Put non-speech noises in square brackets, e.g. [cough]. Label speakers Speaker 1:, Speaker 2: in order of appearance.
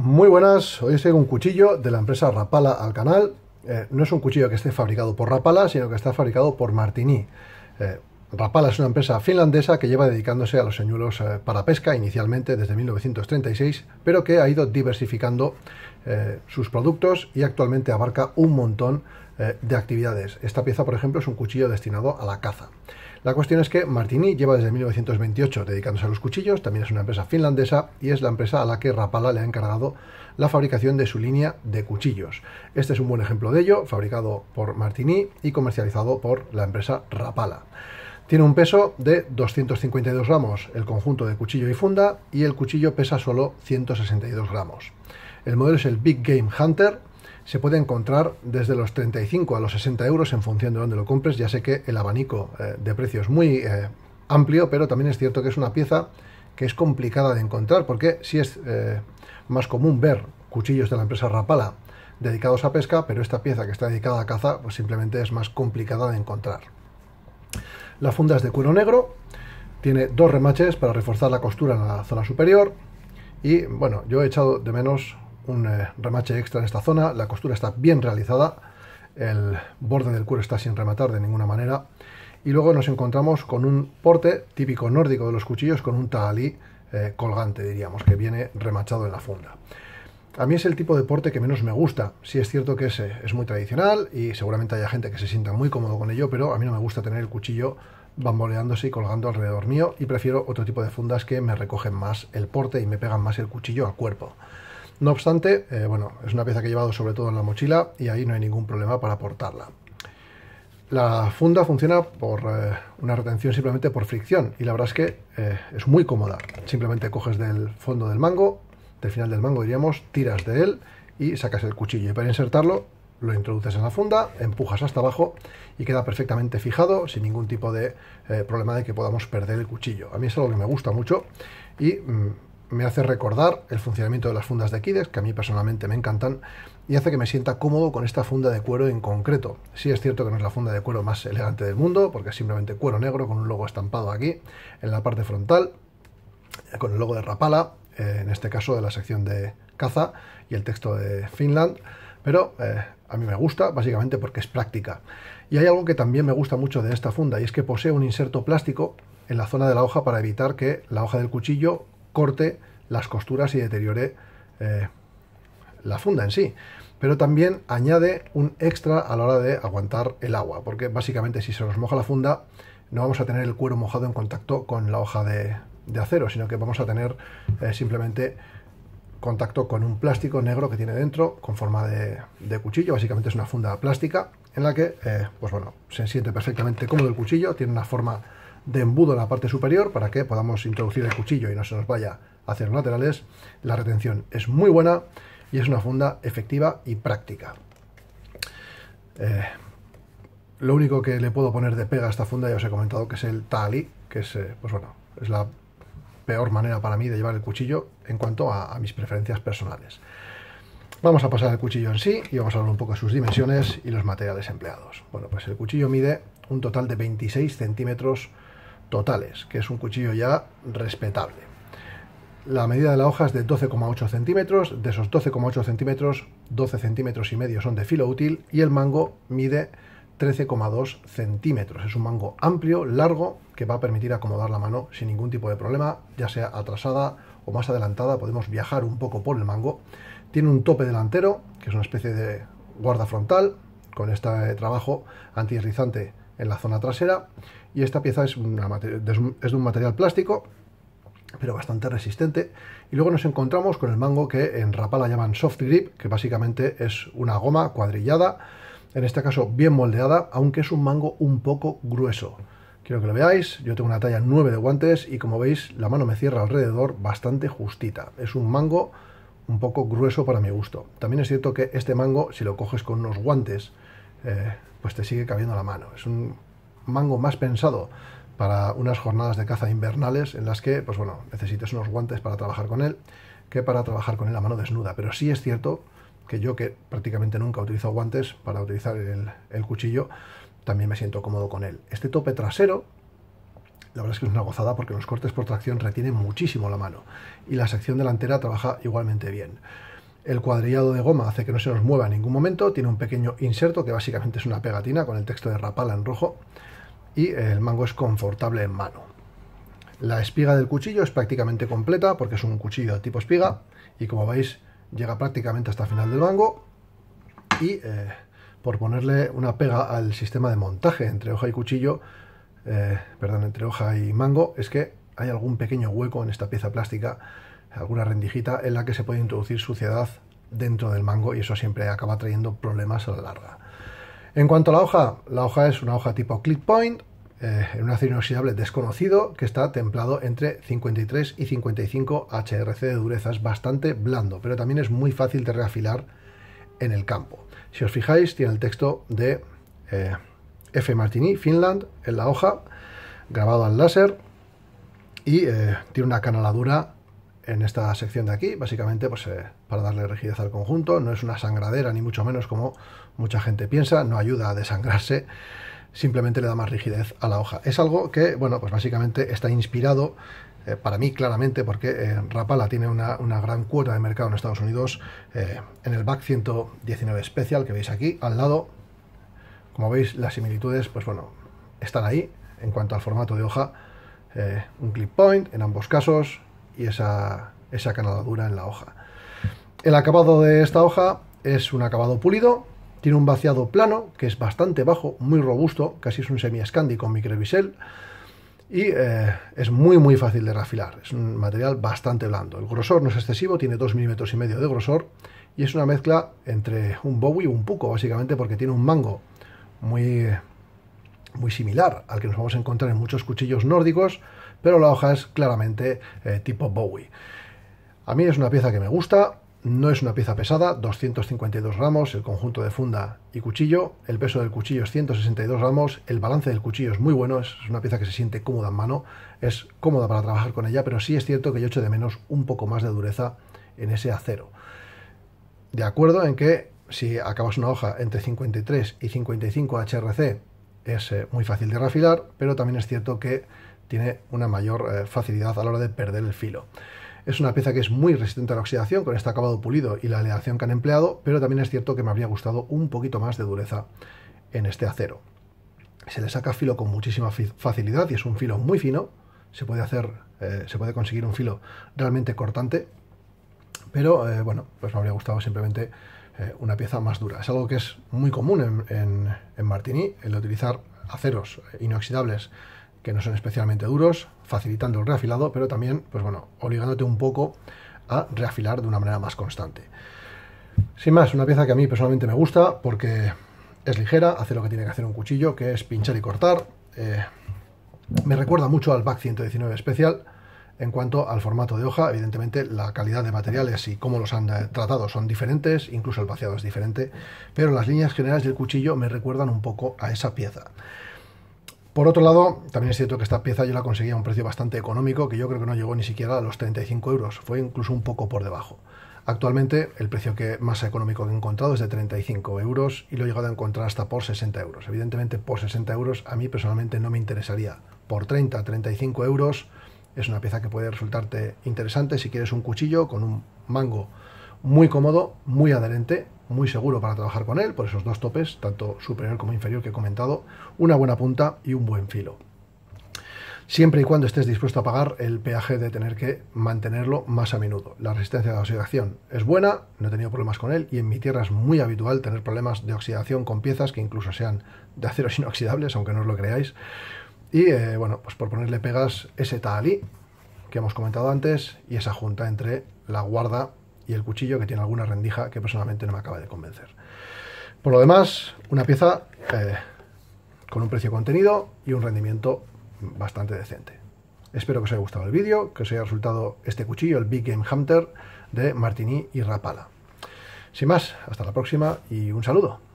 Speaker 1: Muy buenas, hoy os un cuchillo de la empresa Rapala al canal. Eh, no es un cuchillo que esté fabricado por Rapala, sino que está fabricado por Martini. Eh, Rapala es una empresa finlandesa que lleva dedicándose a los señuelos eh, para pesca inicialmente desde 1936, pero que ha ido diversificando eh, sus productos y actualmente abarca un montón eh, de actividades. Esta pieza, por ejemplo, es un cuchillo destinado a la caza. La cuestión es que Martini lleva desde 1928 dedicándose a los cuchillos, también es una empresa finlandesa y es la empresa a la que Rapala le ha encargado la fabricación de su línea de cuchillos. Este es un buen ejemplo de ello, fabricado por Martini y comercializado por la empresa Rapala. Tiene un peso de 252 gramos el conjunto de cuchillo y funda y el cuchillo pesa solo 162 gramos. El modelo es el Big Game Hunter, se puede encontrar desde los 35 a los 60 euros en función de dónde lo compres, ya sé que el abanico eh, de precios es muy eh, amplio, pero también es cierto que es una pieza que es complicada de encontrar, porque sí es eh, más común ver cuchillos de la empresa Rapala dedicados a pesca, pero esta pieza que está dedicada a caza, pues simplemente es más complicada de encontrar. La funda es de cuero negro, tiene dos remaches para reforzar la costura en la zona superior y bueno, yo he echado de menos un eh, remache extra en esta zona, la costura está bien realizada, el borde del cuero está sin rematar de ninguna manera y luego nos encontramos con un porte típico nórdico de los cuchillos con un talí eh, colgante diríamos que viene remachado en la funda. A mí es el tipo de porte que menos me gusta. Sí es cierto que es, eh, es muy tradicional y seguramente haya gente que se sienta muy cómodo con ello, pero a mí no me gusta tener el cuchillo bamboleándose y colgando alrededor mío y prefiero otro tipo de fundas que me recogen más el porte y me pegan más el cuchillo al cuerpo. No obstante, eh, bueno, es una pieza que he llevado sobre todo en la mochila y ahí no hay ningún problema para portarla. La funda funciona por eh, una retención simplemente por fricción y la verdad es que es muy cómoda. Simplemente coges del fondo del mango, del final del mango, diríamos, tiras de él y sacas el cuchillo. Y para insertarlo, lo introduces en la funda, empujas hasta abajo y queda perfectamente fijado sin ningún tipo de eh, problema de que podamos perder el cuchillo. A mí es algo que me gusta mucho y mm, me hace recordar el funcionamiento de las fundas de Kides, que a mí personalmente me encantan, y hace que me sienta cómodo con esta funda de cuero en concreto. Sí es cierto que no es la funda de cuero más elegante del mundo, porque es simplemente cuero negro con un logo estampado aquí en la parte frontal, con el logo de Rapala, eh, en este caso de la sección de caza y el texto de Finland, pero eh, a mí me gusta básicamente porque es práctica. Y hay algo que también me gusta mucho de esta funda y es que posee un inserto plástico en la zona de la hoja para evitar que la hoja del cuchillo corte las costuras y deteriore eh, la funda en sí. Pero también añade un extra a la hora de aguantar el agua, porque básicamente si se nos moja la funda no vamos a tener el cuero mojado en contacto con la hoja de, de acero, sino que vamos a tener eh, simplemente contacto con un plástico negro que tiene dentro con forma de, cuchillo, básicamente es una funda plástica en la que eh, pues bueno, se siente perfectamente cómodo el cuchillo, tiene una forma de embudo en la parte superior para que podamos introducir el cuchillo y no se nos vaya a hacer laterales, la retención es muy buena y es una funda efectiva y práctica. Eh, lo único que le puedo poner de pega a esta funda ya os he comentado que es el Tali, que es, pues bueno, es la peor manera para mí de llevar el cuchillo en cuanto a, mis preferencias personales. Vamos a pasar al cuchillo en sí y vamos a hablar un poco de sus dimensiones y los materiales empleados. Bueno, pues el cuchillo mide un total de 26 centímetros totales, que es un cuchillo ya respetable. La medida de la hoja es de 12,8 centímetros, de esos 12,8 centímetros, 12 centímetros y medio son de filo útil y el mango mide 13,2 centímetros. Es un mango amplio, largo, que va a permitir acomodar la mano sin ningún tipo de problema, ya sea atrasada o más adelantada, podemos viajar un poco por el mango. Tiene un tope delantero, que es una especie de guarda frontal, con este trabajo antideslizante en la zona trasera. Y esta pieza es de un material plástico, pero bastante resistente. Y luego nos encontramos con el mango que en Rapala llaman soft grip, que básicamente es una goma cuadrillada, en este caso bien moldeada, aunque es un mango un poco grueso. Quiero que lo veáis, yo tengo una talla 9 de guantes y como veis la mano me cierra alrededor bastante justita. Es un mango un poco grueso para mi gusto. También es cierto que este mango, si lo coges con unos guantes, eh, pues te sigue cabiendo la mano. Es un mango más pensado para unas jornadas de caza invernales en las que, pues bueno, necesites unos guantes para trabajar con él que para trabajar con él a mano desnuda. Pero sí es cierto que yo que prácticamente nunca utilizo guantes para utilizar el, cuchillo, también me siento cómodo con él. Este tope trasero, la verdad es que es una gozada porque los cortes por tracción retienen muchísimo la mano y la sección delantera trabaja igualmente bien. El cuadrillado de goma hace que no se nos mueva en ningún momento, tiene un pequeño inserto que básicamente es una pegatina con el texto de Rapala en rojo y el mango es confortable en mano. La espiga del cuchillo es prácticamente completa porque es un cuchillo tipo espiga y como veis llega prácticamente hasta final del mango y eh, por ponerle una pega al sistema de montaje entre hoja y cuchillo, eh, perdón, entre hoja y mango, es que hay algún pequeño hueco en esta pieza plástica, alguna rendijita en la que se puede introducir suciedad dentro del mango y eso siempre acaba trayendo problemas a la larga. En cuanto a la hoja, la hoja es una hoja tipo click point, eh, en un acero inoxidable desconocido que está templado entre 53 y 55 HRC de dureza. Es bastante blando, pero también es muy fácil de reafilar en el campo. Si os fijáis, tiene el texto de eh, F. Martini, Finland, en la hoja, grabado al láser y eh, tiene una canaladura en esta sección de aquí, básicamente pues, para darle rigidez al conjunto, no es una sangradera ni mucho menos como mucha gente piensa, no ayuda a desangrarse, simplemente le da más rigidez a la hoja. Es algo que, bueno, pues básicamente está inspirado eh, para mí claramente, porque eh, Rapala tiene una, gran cuota de mercado en Estados Unidos, eh, en el back 119 Special que veis aquí, al lado, como veis las similitudes, pues bueno, están ahí en cuanto al formato de hoja, un clip point en ambos casos y esa, esa canaladura en la hoja. El acabado de esta hoja es un acabado pulido, tiene un vaciado plano, que es bastante bajo, muy robusto, casi es un semi escandi con microbisel Y eh, es muy muy fácil de rafilar, es un material bastante blando. El grosor no es excesivo, tiene 2 milímetros y medio de grosor y es una mezcla entre un Bowie y un Puco, básicamente porque tiene un mango muy, muy similar al que nos vamos a encontrar en muchos cuchillos nórdicos, pero la hoja es claramente eh, tipo Bowie. A mí es una pieza que me gusta, no es una pieza pesada, 252 gramos, el conjunto de funda y cuchillo, el peso del cuchillo es 162 gramos, el balance del cuchillo es muy bueno, es una pieza que se siente cómoda en mano, es cómoda para trabajar con ella, pero sí es cierto que yo echo de menos un poco más de dureza en ese acero. De acuerdo en que si acabas una hoja entre 53 y 55 HRC es eh, muy fácil de refilar, pero también es cierto que tiene una mayor eh, facilidad a la hora de perder el filo. Es una pieza que es muy resistente a la oxidación con este acabado pulido y la aleación que han empleado, pero también es cierto que me habría gustado un poquito más de dureza en este acero. Se le saca filo con muchísima facilidad y es un filo muy fino. Se puede eh, conseguir un filo realmente cortante, pero eh, bueno, pues me habría gustado simplemente eh, una pieza más dura. Es algo que es muy común en, en, en Martini, el utilizar aceros inoxidables que no son especialmente duros, facilitando el reafilado, pero también, pues bueno, obligándote un poco a reafilar de una manera más constante. Sin más, una pieza que a mí personalmente me gusta porque es ligera, hace lo que tiene que hacer un cuchillo, que es pinchar y cortar. Eh, me recuerda mucho al Back 119 especial en cuanto al formato de hoja. Evidentemente la calidad de materiales y cómo los han eh, tratado son diferentes, incluso el vaciado es diferente, pero las líneas generales del cuchillo me recuerdan un poco a esa pieza. Por otro lado, también es cierto que esta pieza yo la conseguí a un precio bastante económico, que yo creo que no llegó ni siquiera a los 35 euros, fue incluso un poco por debajo. Actualmente el precio que más económico que he encontrado es de 35 euros y lo he llegado a encontrar hasta por 60 euros. Evidentemente por 60 euros a mí personalmente no me interesaría. Por 30, 35 euros es una pieza que puede resultarte interesante si quieres un cuchillo con un mango muy cómodo, muy adherente, muy seguro para trabajar con él, por esos dos topes, tanto superior como inferior que he comentado, una buena punta y un buen filo. Siempre y cuando estés dispuesto a pagar el peaje de tener que mantenerlo más a menudo. La resistencia de la oxidación es buena, no he tenido problemas con él y en mi tierra es muy habitual tener problemas de oxidación con piezas que incluso sean de aceros [laughs] inoxidables, aunque no os lo creáis. Y eh, bueno, pues por ponerle pegas ese talí que hemos comentado antes y esa junta entre la guarda y el cuchillo que tiene alguna rendija que personalmente no me acaba de convencer. Por lo demás, una pieza eh, con un precio contenido y un rendimiento bastante decente. Espero que os haya gustado el vídeo, que os haya resultado este cuchillo, el Big Game Hunter de Martini y Rapala. Sin más, hasta la próxima y un saludo.